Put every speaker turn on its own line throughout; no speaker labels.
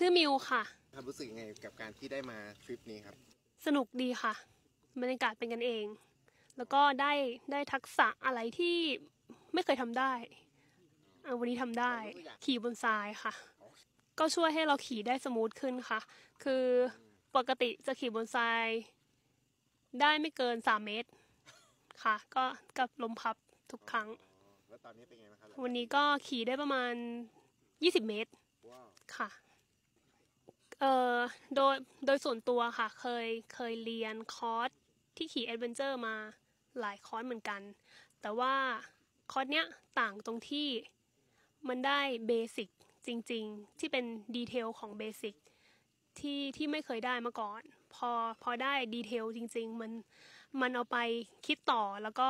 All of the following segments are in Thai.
ชื่อมิวค่ะครับรู้สึกยังไงกับการที่ได้มาทริปนี้ครับ สนุกดีค่ะ บรรยากาศเป็นกันเอง แล้วก็ได้ได้ทักษะอะไรที่ไม่เคยทำได้ วันนี้ทำได้ ขี่บนทรายค่ะ ก็ช่วยให้เราขี่ได้สมูทขึ้นค่ะ คือปกติจะขี่บนทรายได้ไม่เกินสามเมตรค่ะ ก็กับลมพับทุกครั้ง วันนี้ก็ขี่ได้ประมาณยี่สิบเมตรค่ะเอ่อโดยโดยส่วนตัวค่ะเคยเคยเรียนคอร์สที่ขี่แอดเวนเจอร์มาหลายคอร์สเหมือนกัน แต่ว่าคอร์สเนี้ยต่างตรงที่มันได้เบสิกจริงๆ ที่เป็นดีเทลของเบสิกที่ที่ไม่เคยได้มาก่อน พอพอได้ดีเทลจริง ๆ มันมันเอาไปคิดต่อแล้วก็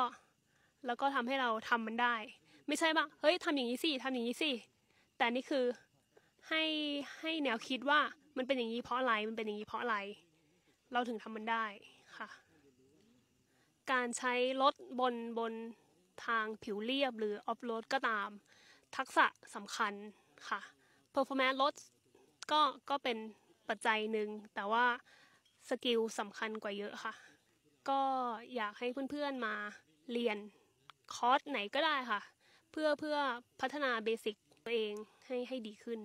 แล้วก็ทำให้เราทำมันได้ ไม่ใช่ป่าเฮ้ยทำอย่างนี้สิทำอย่างนี้สิแต่นี่คือให้ให้แนวคิดว่ามันเป็นอย่างนี้เพราะอะไรมันเป็นอย่างนี้เพราะอะไร เราถึงทำมันได้ค่ะ การใช้รถบนบนทางผิวเรียบหรือออฟโรดก็ตาม ทักษะสำคัญค่ะ performance รถก็ก็เป็นปัจจัยหนึ่งแต่ว่าสกิลสำคัญกว่าเยอะค่ะ ก็อยากให้เพื่อนๆมาเรียนคอร์สไหนก็ได้ค่ะ เพื่อเพื่อพัฒนาเบสิกตัวเองให้ให้ดีขึ้น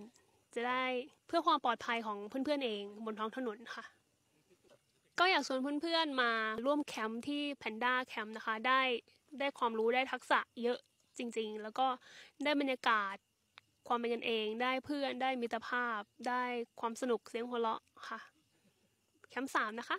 จะได้เพื่อความปลอดภัยของเพื่อนๆเองบนท้องถนนค่ะ ก็อยากชวนเพื่อนๆมาร่วมแคมป์ที่แพนด้าแคมป์นะคะ ได้ได้ความรู้ได้ทักษะเยอะจริงๆ แล้วก็ได้บรรยากาศความเป็นกันเองได้เพื่อนได้มิตรภาพได้ความสนุกเสียงหัวเราะค่ะ แคมป์สามนะคะ